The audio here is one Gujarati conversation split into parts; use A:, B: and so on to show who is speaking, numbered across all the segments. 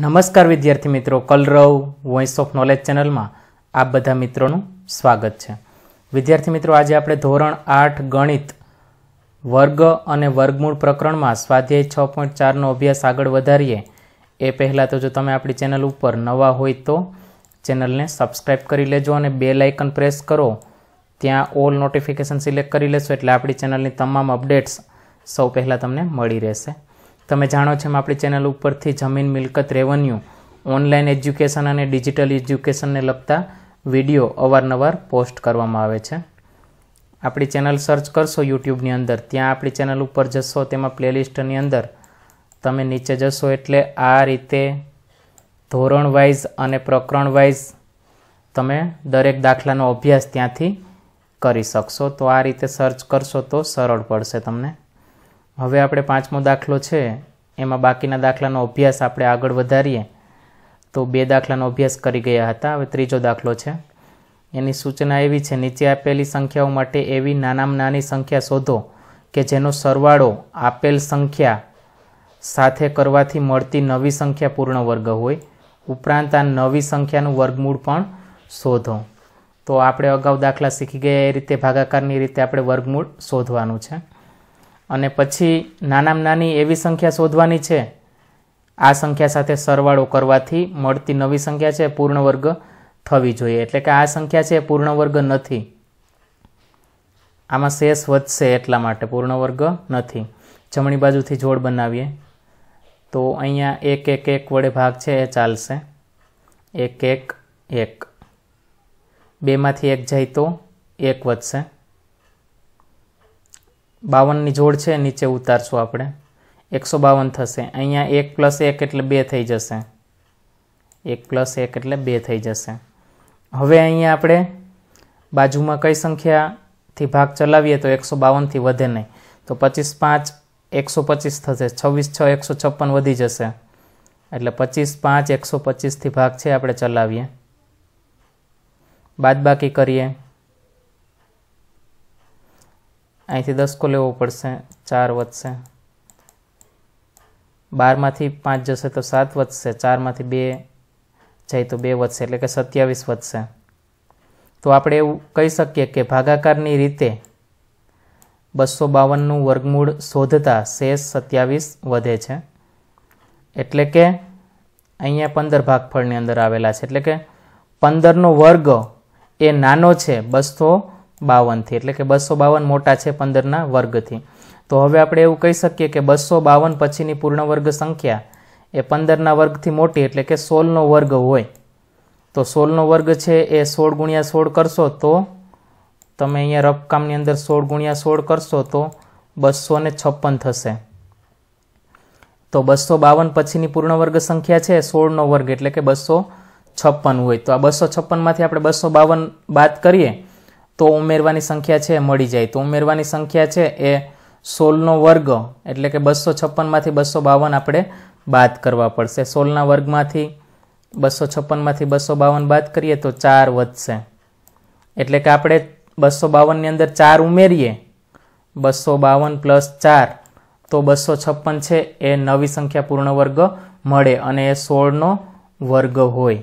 A: નમસ્કાર વિદ્યાર્થી મિત્રો કલરવ વોઇસ ઓફ નોલેજ ચેનલમાં આપ બધા મિત્રોનું સ્વાગત છે વિદ્યાર્થી મિત્રો આજે આપણે ધોરણ આઠ ગણિત વર્ગ અને વર્ગમૂળ પ્રકરણમાં સ્વાધ્યાય છ પોઈન્ટ ચારનો અભ્યાસ આગળ વધારીએ એ પહેલાં તો જો તમે આપણી ચેનલ ઉપર નવા હોય તો ચેનલને સબસ્ક્રાઈબ કરી લેજો અને બે લાઇકન પ્રેસ કરો ત્યાં ઓલ નોટિફિકેશન સિલેક્ટ કરી લેશો એટલે આપણી ચેનલની તમામ અપડેટ્સ સૌ પહેલાં તમને મળી રહેશે તમે જાણો છો એમ આપણી ચેનલ ઉપરથી જમીન મિલકત રેવન્યુ ઓનલાઈન એજ્યુકેશન અને ડિજિટલ એજ્યુકેશનને લગતા વિડીયો અવારનવાર પોસ્ટ કરવામાં આવે છે આપણી ચેનલ સર્ચ કરશો યુટ્યુબની અંદર ત્યાં આપણી ચેનલ ઉપર જશો તેમાં પ્લેલિસ્ટની અંદર તમે નીચે જશો એટલે આ રીતે ધોરણ વાઇઝ અને પ્રકરણ વાઇઝ તમે દરેક દાખલાનો અભ્યાસ ત્યાંથી કરી શકશો તો આ રીતે સર્ચ કરશો તો સરળ પડશે તમને હવે આપણે પાંચમો દાખલો છે એમાં બાકીના દાખલાનો અભ્યાસ આપણે આગળ વધારીએ તો બે દાખલાનો અભ્યાસ કરી ગયા હતા હવે ત્રીજો દાખલો છે એની સૂચના એવી છે નીચે આપેલી સંખ્યાઓ માટે એવી નાનામાં નાની સંખ્યા શોધો કે જેનો સરવાળો આપેલ સંખ્યા સાથે કરવાથી મળતી નવી સંખ્યા પૂર્ણ વર્ગ હોય ઉપરાંત આ નવી સંખ્યાનું વર્ગમૂળ પણ શોધો તો આપણે અગાઉ દાખલા શીખી ગયા એ રીતે ભાગાકારની રીતે આપણે વર્ગમૂળ શોધવાનું છે અને પછી નાનામાં નાની એવી સંખ્યા શોધવાની છે આ સંખ્યા સાથે સરવાળો કરવાથી મળતી નવી સંખ્યા છે પૂર્ણ વર્ગ થવી જોઈએ એટલે કે આ સંખ્યા છે પૂર્ણ વર્ગ નથી આમાં શેષ વધશે એટલા માટે પૂર્ણ વર્ગ નથી જમણી બાજુથી જોડ બનાવીએ તો અહીંયા એક એક એક વડે ભાગ છે એ ચાલશે એક એક એક બેમાંથી એક જાય તો એક વધશે બાવનની જોડ છે નીચે ઉતારશું આપણે એકસો બાવન થશે અહીંયા એક પ્લસ એક એટલે બે થઈ જશે એક પ્લસ એક એટલે બે થઈ જશે હવે અહીંયા આપણે બાજુમાં કઈ સંખ્યાથી ભાગ ચલાવીએ તો એકસો બાવનથી વધે નહીં તો પચીસ પાંચ એકસો પચીસ થશે છવ્વીસ છ એકસો છપ્પન વધી જશે એટલે પચીસ પાંચ એકસો પચીસથી ભાગ છે આપણે ચલાવીએ બાદબાકી કરીએ અહીંથી દસ કો લેવો પડશે ચાર વધશે બારમાંથી પાંચ જશે તો સાત વધશે ચારમાંથી બે જાય તો બે વધશે એટલે કે સત્યાવીસ વધશે તો આપણે એવું કહી શકીએ કે ભાગાકારની રીતે બસો બાવનનું વર્ગમૂળ શોધતા શેષ સત્યાવીસ વધે છે એટલે કે અહીંયા પંદર ભાગફળની અંદર આવેલા છે એટલે કે પંદરનો વર્ગ એ નાનો છે બસો બાવનથી એટલે કે બસો બાવન મોટા છે પંદરના વર્ગથી તો હવે આપણે એવું કહી શકીએ કે બસો બાવન પછીની પૂર્ણ વર્ગ સંખ્યા એ પંદરના વર્ગથી મોટી એટલે કે સોળનો વર્ગ હોય તો સોળનો વર્ગ છે એ સોળ ગુણ્યા સોળ કરશો તો તમે અહીંયા રફકામની અંદર સોળ ગુણ્યા સોળ કરશો તો બસો ને છપ્પન થશે તો બસો બાવન પછીની પૂર્ણ વર્ગ સંખ્યા છે સોળનો વર્ગ એટલે કે બસો છપ્પન હોય તો આ બસો છપ્પનમાંથી આપણે બસો બાવન બાદ કરીએ તો ઉમેરવાની સંખ્યા છે મળી જાય તો ઉમેરવાની સંખ્યા છે એ સોળનો વર્ગ એટલે કે બસો છપ્પનમાંથી બસો બાવન આપણે બાદ કરવા પડશે સોળના વર્ગમાંથી બસો છપ્પનમાંથી બસો બાવન બાદ કરીએ તો ચાર વધશે એટલે કે આપણે બસો બાવનની અંદર ચાર ઉમેરીએ બસો બાવન પ્લસ ચાર તો બસો છપ્પન છે એ નવી સંખ્યા પૂર્ણ વર્ગ મળે અને એ સોળનો વર્ગ હોય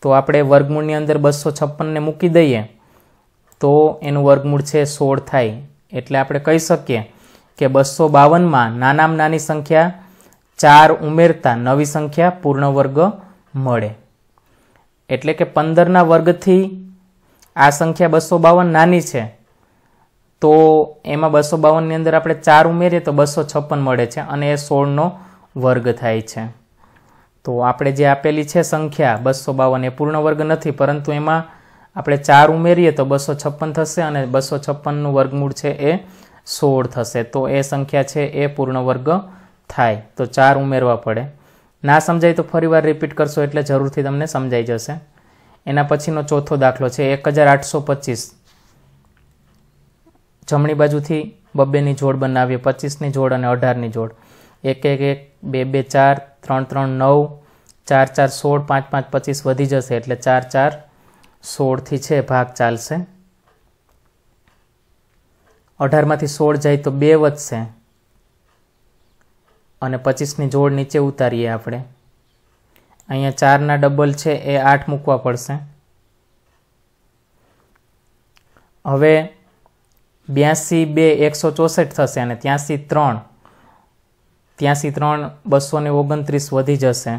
A: તો આપણે વર્ગમૂળની અંદર બસો છપ્પનને મૂકી દઈએ તો એનું વર્ગમૂળ છે સોળ થાય એટલે આપણે કહી શકીએ કે બસો બાવનમાં નાનામાં નાની સંખ્યા ચાર ઉમેરતા નવી સંખ્યા પૂર્ણ વર્ગ મળે એટલે કે પંદરના વર્ગથી આ સંખ્યા બસો બાવન નાની છે તો એમાં બસો બાવનની અંદર આપણે ચાર ઉમેરીએ તો બસો છપ્પન મળે છે અને એ સોળનો વર્ગ થાય છે તો આપણે જે આપેલી છે સંખ્યા બસો બાવન એ પૂર્ણ વર્ગ નથી પરંતુ એમાં આપણે ચાર ઉમેરીએ તો બસો છપ્પન થશે અને બસો છપ્પનનું વર્ગમૂળ છે એ સોળ થશે તો એ સંખ્યા છે એ પૂર્ણ વર્ગ થાય તો ચાર ઉમેરવા પડે ના સમજાય તો ફરીવાર રિપીટ કરશો એટલે જરૂરથી તમને સમજાઈ જશે એના પછીનો ચોથો દાખલો છે એક હજાર આઠસો પચીસ જમણી બાજુથી બબ્બેની જોડ બનાવીએ પચીસની જોડ અને અઢારની જોડ એક એક એક બે બે ચાર ત્રણ ત્રણ નવ ચાર ચાર સોળ પાંચ પાંચ પચીસ વધી જશે એટલે ચાર ચાર સોળથી છે ભાગ ચાલશે અઢારમાંથી સોળ જાય તો બે વધશે અને પચીસની જોડ નીચે ઉતારીએ આપણે અહીંયા ચારના ડબલ છે એ આઠ મૂકવા પડશે હવે બ્યાસી બે એકસો ચોસઠ થશે અને ત્યાંસી ત્રણ ત્યાંસી ત્રણ બસો ને ઓગણત્રીસ વધી જશે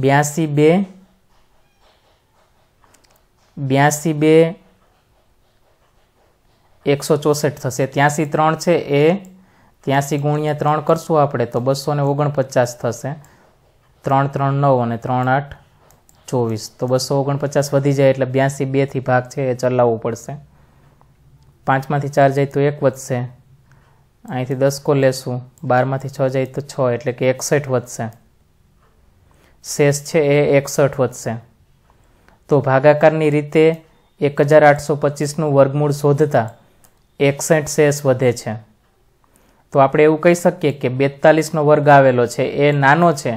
A: બ્યાસી બે બ્યાસી બે એકસો ચોસઠ થશે ત્યાંસી ત્રણ છે એ ત્યાંસી ગુણ્યા ત્રણ કરશું આપણે તો બસો ને ઓગણપચાસ થશે ત્રણ ત્રણ નવ અને ત્રણ આઠ ચોવીસ તો બસો ઓગણપચાસ વધી જાય એટલે બ્યાસી બેથી ભાગ છે એ ચલાવવો પડશે પાંચમાંથી ચાર જાય તો એક વધશે અહીંથી દસકો લેશું બારમાંથી છ જાય તો છ એટલે કે એકસઠ વધશે શેષ છે એ એકસઠ વધશે તો ભાગાકારની રીતે એક હજાર આઠસો પચીસનું વર્ગમૂળ શોધતા એકસઠ શેષ વધે છે તો આપણે એવું કહી શકીએ કે બેતાલીસનો વર્ગ આવેલો છે એ નાનો છે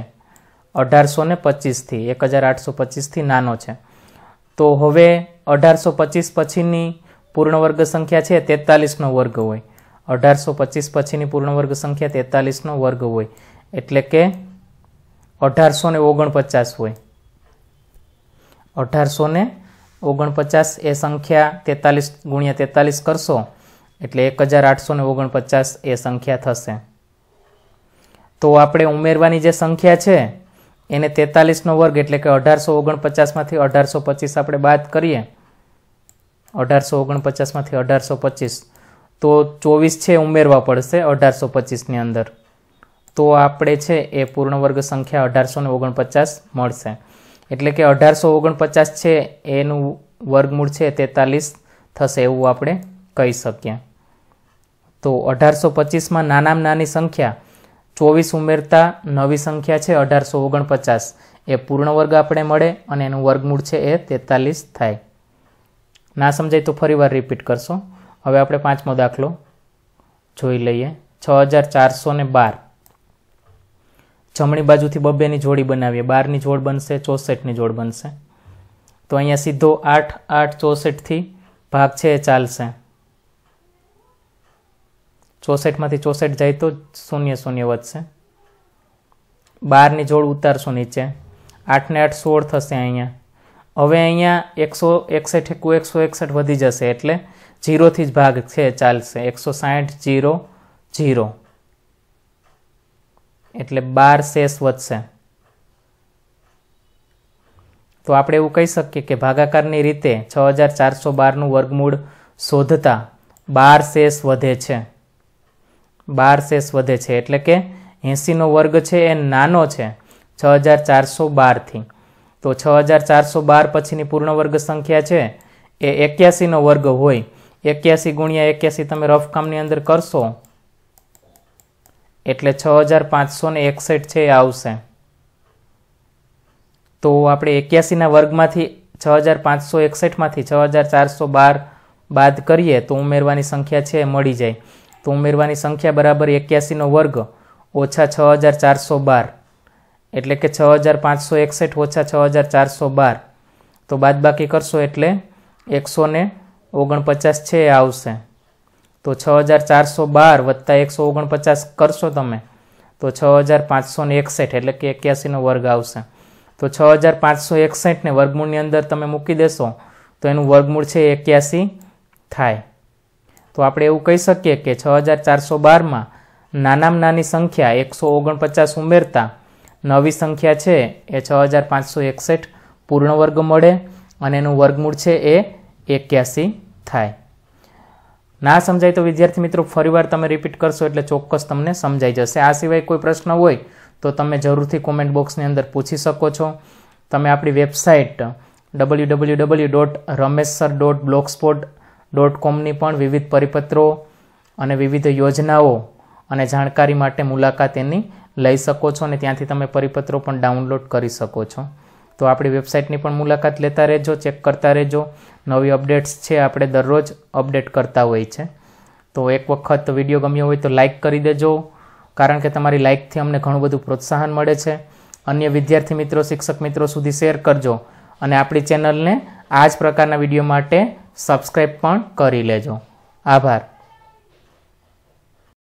A: અઢારસો ને પચીસથી એક હજાર આઠસો પચીસથી નાનો છે તો હવે અઢારસો પચીસ પછીની પૂર્ણ વર્ગ સંખ્યા છે તેતાલીસનો વર્ગ હોય અઢારસો પચીસ પછીની પૂર્ણ વર્ગ સંખ્યા તેતાલીસનો વર્ગ હોય એટલે કે અઢારસો ને ઓગણપચાસ હોય અઢારસો ને ઓગણપચાસ એ સંખ્યા તેતાલીસ ગુણ્યા તેતાલીસ કરશો એટલે એક હજાર આઠસો ને ઓગણપચાસ એ સંખ્યા થશે તો આપણે ઉમેરવાની જે સંખ્યા છે એને તેતાલીસનો વર્ગ એટલે કે અઢારસો ઓગણપચાસમાંથી અઢારસો પચીસ આપણે બાદ કરીએ અઢારસો ઓગણપચાસમાંથી અઢારસો પચીસ તો ચોવીસ છે ઉમેરવા પડશે અઢારસો પચીસની અંદર તો આપણે છે એ પૂર્ણ વર્ગ સંખ્યા અઢારસો ને ઓગણપચાસ મળશે એટલે કે અઢારસો ઓગણપચાસ છે એનું વર્ગમૂળ છે તેતાલીસ થશે એવું આપણે કહી શકીએ તો અઢારસો પચીસમાં નાનામાં નાની સંખ્યા ચોવીસ ઉમેરતા નવી સંખ્યા છે અઢારસો ઓગણપચાસ એ પૂર્ણ વર્ગ આપણે મળે અને એનું વર્ગમૂળ છે એ તેતાલીસ થાય ના સમજાય તો ફરીવાર રિપીટ કરશો હવે આપણે પાંચમો દાખલો જોઈ લઈએ છ હજાર ચારસો બાર જમણી બાજુથી બબ્બેની જોડી બનાવીએ બારની જોડ બનશે ચોસઠની જોડ બનશે તો અહીંયા સીધો આઠ આઠ ચોસઠથી ભાગ છે એ ચાલશે ચોસઠમાંથી ચોસઠ જાય તો શૂન્ય શૂન્ય વધશે બારની જોડ ઉતારશું નીચે આઠને આઠ સોળ થશે અહીંયા હવે અહીંયા એકસો એકસઠ એકુ એકસો એકસઠ વધી જશે એટલે જીરોથી જ ભાગ છે ચાલશે એકસો સાઠ જીરો જીરો એટલે બાર શેષ વધશે તો આપણે એવું કહી શકીએ કે ભાગાકારની રીતે છ હજાર ચારસો બારનું વર્ગમૂળ શોધતા બાર શેષ વધે છે બાર શેષ વધે છે એટલે કે એંસીનો વર્ગ છે એ નાનો છે છ હજાર ચારસો બારથી તો છ હજાર ચારસો બાર પછીની પૂર્ણ વર્ગ સંખ્યા છે એ એક્યાસીનો વર્ગ હોય એક્યાસી ગુણ્યા એક્યાસી તમે રફ કામની અંદર કરશો એટલે છ હજાર પાંચસો ને એકસઠ છે એ આવશે તો આપણે એક્યાસીના વર્ગમાંથી છ હજાર પાંચસો એકસઠમાંથી છ હજાર ચારસો બાર બાદ કરીએ તો ઉમેરવાની સંખ્યા છે મળી જાય તો ઉમેરવાની સંખ્યા બરાબર એક્યાસીનો વર્ગ ઓછા છ હજાર ચારસો બાર એટલે કે છ હજાર પાંચસો એકસઠ ઓછા છ હજાર ચારસો બાર તો બાદબાકી કરશો એટલે એકસો ઓગણપચાસ છે એ આવશે તો છ હજાર ચારસો બાર વત્તા એકસો ઓગણપચાસ કરશો તમે તો છ હજાર પાંચસો ને એકસઠ એટલે કે એક્યાસીનો વર્ગ આવશે તો છ હજાર પાંચસો એકસઠને વર્ગમૂળની અંદર તમે મૂકી દેશો તો એનું વર્ગમૂળ છે એક્યાસી થાય તો આપણે એવું કહી શકીએ કે છ હજાર ચારસો બારમાં નાનામાં નાની સંખ્યા એકસો ઓગણપચાસ ઉમેરતા નવી સંખ્યા છે એ છ હજાર પાંચસો એકસઠ પૂર્ણ વર્ગ મળે અને એનું વર્ગમૂળ છે એ એક્યાસી થાય ના સમજાય તો વિદ્યાર્થી મિત્રો ફરીવાર તમે રિપીટ કરશો એટલે ચોક્કસ તમને સમજાઈ જશે આ સિવાય કોઈ પ્રશ્ન હોય તો તમે જરૂરથી કોમેન્ટ બોક્સની અંદર પૂછી શકો છો તમે આપણી website W W W dot Ramesh sir dot blogspot dot કોમની પણ વિવિધ પરિપત્રો અને વિવિધ યોજનાઓ અને જાણકારી માટે મુલાકાત એની લઈ શકો છો અને ત્યાંથી તમે પરિપત્રો પણ ડાઉનલોડ કરી શકો છો તો આપણી વેબસાઇટની પણ મુલાકાત લેતા રહેજો ચેક કરતા રહેજો નવી અપડેટ્સ છે આપણે દરરોજ અપડેટ કરતા હોય છે તો એક વખત વિડીયો ગમ્યો હોય તો લાઇક કરી દેજો કારણ કે તમારી લાઇકથી અમને ઘણું બધું પ્રોત્સાહન મળે છે અન્ય વિદ્યાર્થી મિત્રો શિક્ષક મિત્રો સુધી શેર કરજો અને આપણી ચેનલને આ જ પ્રકારના વિડીયો માટે સબસ્ક્રાઈબ પણ કરી લેજો આભાર